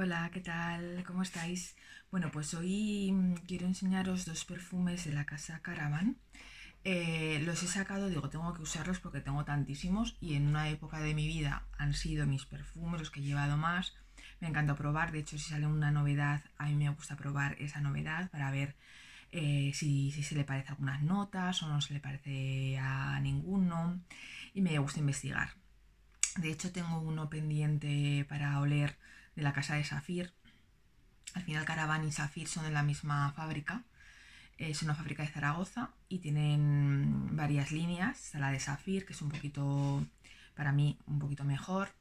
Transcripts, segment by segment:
Hola, ¿qué tal? ¿Cómo estáis? Bueno, pues hoy mm, quiero enseñaros dos perfumes de la casa Caravan. Eh, los he sacado, digo, tengo que usarlos porque tengo tantísimos y en una época de mi vida han sido mis perfumes los que he llevado más. Me encanta probar, de hecho si sale una novedad, a mí me gusta probar esa novedad para ver eh, si, se le parece a algunas notas o no se le parece a ninguno y me gusta investigar. De hecho tengo uno pendiente para oler de la casa de Safir. Al final Caravan y Safir son de la misma fábrica. Eh, es una fábrica de Zaragoza y tienen varias líneas. Está la de Safir, que es un poquito, para mí, un poquito mejor.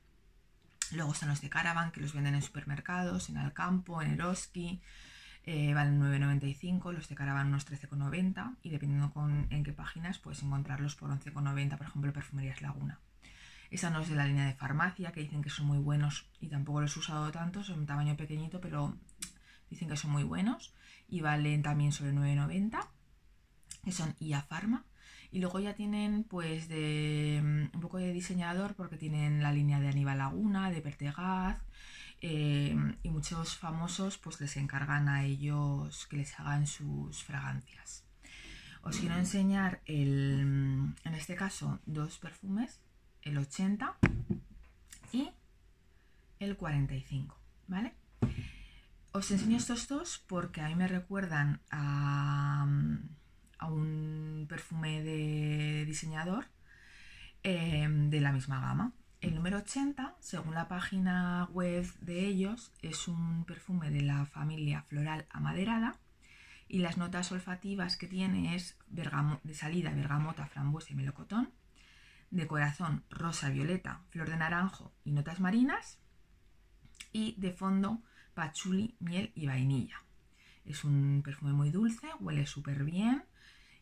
Luego están los de Caravan, que los venden en supermercados, en Alcampo, en Eroski. Eh, valen 9,95, los de Caravan unos 13,90 y dependiendo en qué páginas puedes encontrarlos por 11,90, por ejemplo, Perfumerías Laguna. Esa no es de la línea de farmacia, que dicen que son muy buenos y tampoco los he usado tanto, son un tamaño pequeñito, pero dicen que son muy buenos y valen también sobre 9,90, que son IA Pharma. Y luego ya tienen pues de mm, un poco de diseñador porque tienen la línea de Aníbal Laguna, de Pertegaz em, y muchos famosos pues les encargan a ellos que les hagan sus fragancias. Os quiero enseñar mm, en este caso dos perfumes el 80 y el 45, ¿vale? Os enseño estos dos porque a mí me recuerdan a, un perfume de diseñador em, de la misma gama. El número 80, según la página web de ellos, es un perfume de la familia floral amaderada y las notas olfativas que tiene es de salida bergamota, frambuesa y melocotón de corazón rosa, violeta, flor de naranjo y notas marinas. Y de fondo patchouli, miel y vainilla. Es un perfume muy dulce, huele súper bien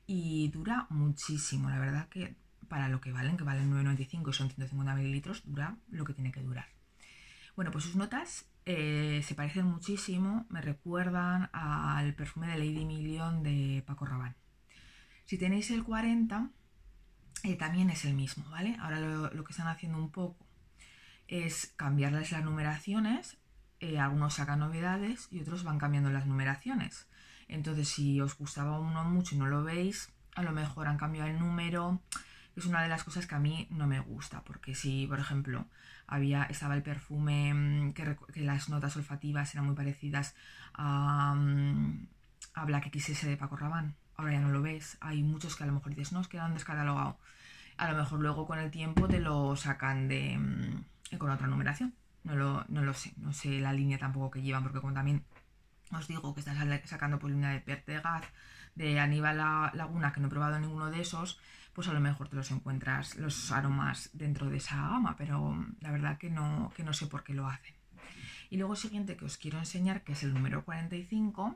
y dura muchísimo. La verdad que para lo que valen, que valen 9,95 son 150 mililitros, dura lo que tiene que durar. Bueno, pues sus notas eh, se parecen muchísimo, me recuerdan al perfume de Lady Million de Paco Rabanne. Si tenéis el 40, eh, también es el mismo, ¿vale? Ahora lo, que están haciendo un poco es cambiarles las numeraciones, eh, algunos sacan novedades y otros van cambiando las numeraciones. Entonces, si os gustaba uno mucho y no lo veis, a lo mejor han cambiado el número. Es una de las cosas que a mí no me gusta, porque si, por ejemplo, había, estaba el perfume, mm, que, las notas olfativas eran muy parecidas a, mm, a Black XS de Paco Rabanne, ahora ya no lo ves. Hay muchos que a lo mejor dices, no, es que lo A lo mejor luego con el tiempo te lo sacan de mm, con otra numeración. No lo, no lo sé, no sé la línea tampoco que llevan, porque como también os digo que estás sacando por línea de Pertegaz, de Aníbal Laguna, que no he probado ninguno de esos, pues a lo mejor te los encuentras los aromas dentro de esa gama, pero mm, la verdad que no, que no sé por qué lo hacen. Y luego siguiente que os quiero enseñar, que es el número 45,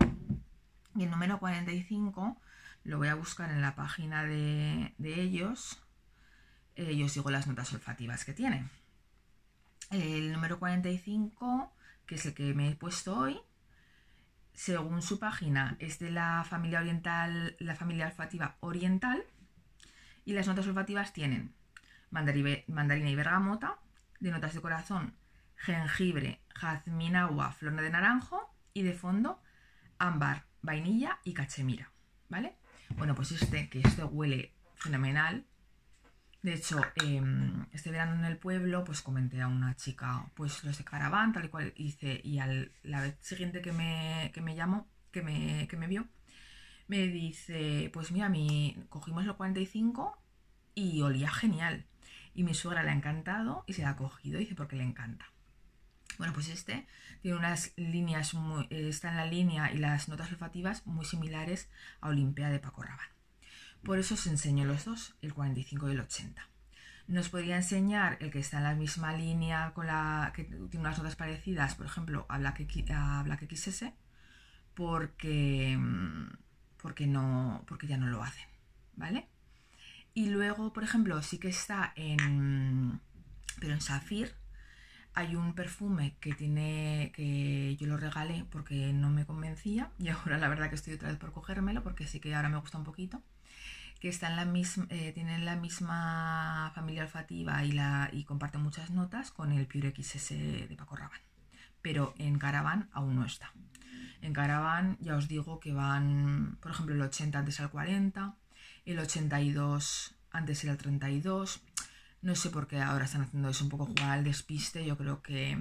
y el número 45 lo voy a buscar en la página de, ellos eh, Yo sigo las notas olfativas que tienen. El número 45, que es el que me he puesto hoy, según su página, es de la familia oriental, la familia olfativa oriental, y las notas olfativas tienen mandarina y bergamota, de notas de corazón, jengibre, jazmín agua, flor de naranjo y de fondo ámbar, vainilla y cachemira, ¿vale? Bueno, pues este, que este huele fenomenal. De hecho, em, este verano en el pueblo, pues comenté a una chica, pues los de Caravan, tal y cual hice, y al, la vez siguiente que me, que me llamó, que me, que me vio, me dice, pues mira, mi, cogimos los 45 y olía genial. Y mi suegra le ha encantado y se la ha cogido, dice, porque le encanta. Bueno, pues este tiene unas líneas, está en la línea y las notas olfativas muy similares a Olimpia de Paco Rabanne. Por eso os enseño los dos, el 45 y el 80. Nos podría enseñar el que está en la misma línea, con la que tiene unas notas parecidas, por ejemplo, a Black, XS, porque, porque, no, porque ya no lo hacen, ¿vale? Y luego, por ejemplo, sí que está en, pero en Safir, hay un perfume que tiene que yo lo regalé porque no me convencía y ahora la verdad que estoy otra vez por cogérmelo porque sí que ahora me gusta un poquito que está en la misma, eh, tienen la misma familia olfativa y, la, y comparten muchas notas con el Pure XS de Paco Rabanne. Pero en Caravan aún no está. En Caravan ya os digo que van, por ejemplo, el 80 antes al 40, el 82 antes era el 32, no sé por qué ahora están haciendo eso, un poco jugar al despiste. Yo creo que,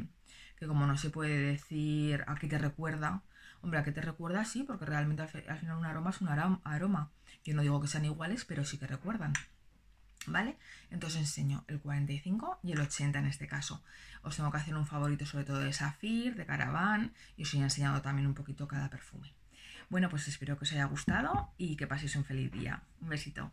como no se puede decir a qué te recuerda, hombre, a qué te recuerda sí, porque realmente al, final un aroma es un aroma. Yo no digo que sean iguales, pero sí que recuerdan. ¿Vale? Entonces enseño el 45 y el 80 en este caso. Os tengo que hacer un favorito sobre todo de Safir, de Caraván. y os he enseñado también un poquito cada perfume. Bueno, pues espero que os haya gustado y que paséis un feliz día. Un besito.